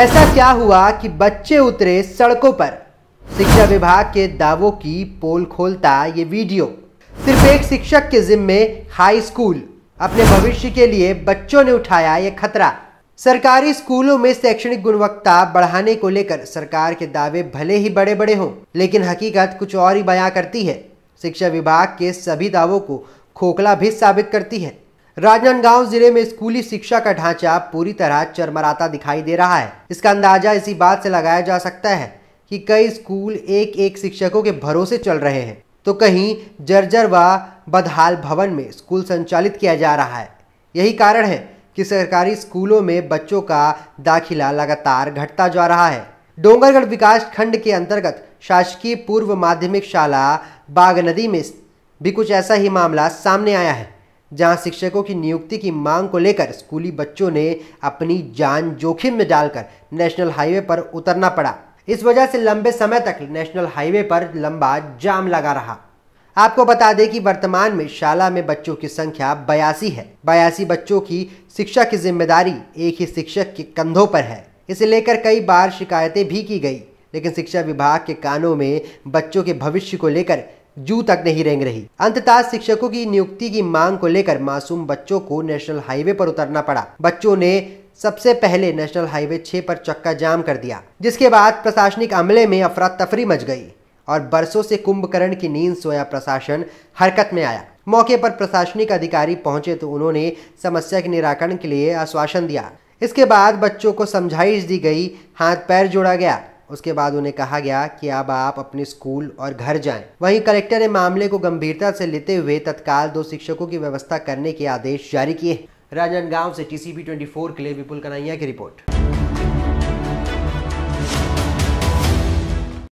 ऐसा क्या हुआ कि बच्चे उतरे सड़कों पर शिक्षा विभाग के दावों की पोल खोलता ये वीडियो सिर्फ एक शिक्षक के जिम्मे हाई स्कूल अपने भविष्य के लिए बच्चों ने उठाया ये खतरा सरकारी स्कूलों में शैक्षणिक गुणवत्ता बढ़ाने को लेकर सरकार के दावे भले ही बड़े बड़े हों लेकिन हकीकत कुछ और ही बयां करती है शिक्षा विभाग के सभी दावों को खोखला भी साबित करती है राजनांदगांव जिले में स्कूली शिक्षा का ढांचा पूरी तरह चरमराता दिखाई दे रहा है इसका अंदाजा इसी बात से लगाया जा सकता है कि कई स्कूल एक एक शिक्षकों के भरोसे चल रहे हैं तो कहीं जर्जर व बदहाल भवन में स्कूल संचालित किया जा रहा है यही कारण है कि सरकारी स्कूलों में बच्चों का दाखिला लगातार घटता जा रहा है डोंगरगढ़ विकास खंड के अंतर्गत शासकीय पूर्व माध्यमिक शाला बागनदी में भी कुछ ऐसा ही मामला सामने आया है जहां शिक्षकों की नियुक्ति की मांग को लेकर स्कूली बच्चों ने अपनी जान जोखिम में डालकर नेशनल हाईवे पर उतरना पड़ा इस वजह से लंबे समय तक नेशनल हाईवे पर लंबा जाम लगा रहा आपको बता दें कि वर्तमान में शाला में बच्चों की संख्या बयासी है बयासी बच्चों की शिक्षा की जिम्मेदारी एक ही शिक्षक के कंधों पर है इसे लेकर कई बार शिकायतें भी की गई लेकिन शिक्षा विभाग के कानों में बच्चों के भविष्य को लेकर जू तक नहीं रेंग रही अंततः शिक्षकों की नियुक्ति की मांग को लेकर मासूम बच्चों को नेशनल हाईवे पर उतरना पड़ा बच्चों ने सबसे पहले नेशनल हाईवे छह पर चक्का जाम कर दिया जिसके बाद प्रशासनिक अमले में अफरा तफरी मच गई और बरसों से कुंभकर्ण की नींद सोया प्रशासन हरकत में आया मौके पर प्रशासनिक अधिकारी पहुंचे तो उन्होंने समस्या के निराकरण के लिए आश्वासन दिया इसके बाद बच्चों को समझाइश दी गई हाथ पैर जोड़ा गया उसके बाद उन्हें कहा गया कि अब आप अपने स्कूल और घर जाएं। वहीं कलेक्टर ने मामले को गंभीरता से लेते हुए तत्काल दो शिक्षकों की व्यवस्था करने के आदेश जारी किए राजनांदगांव से टीसीबी 24 के लिए विपुल कन्हैया की रिपोर्ट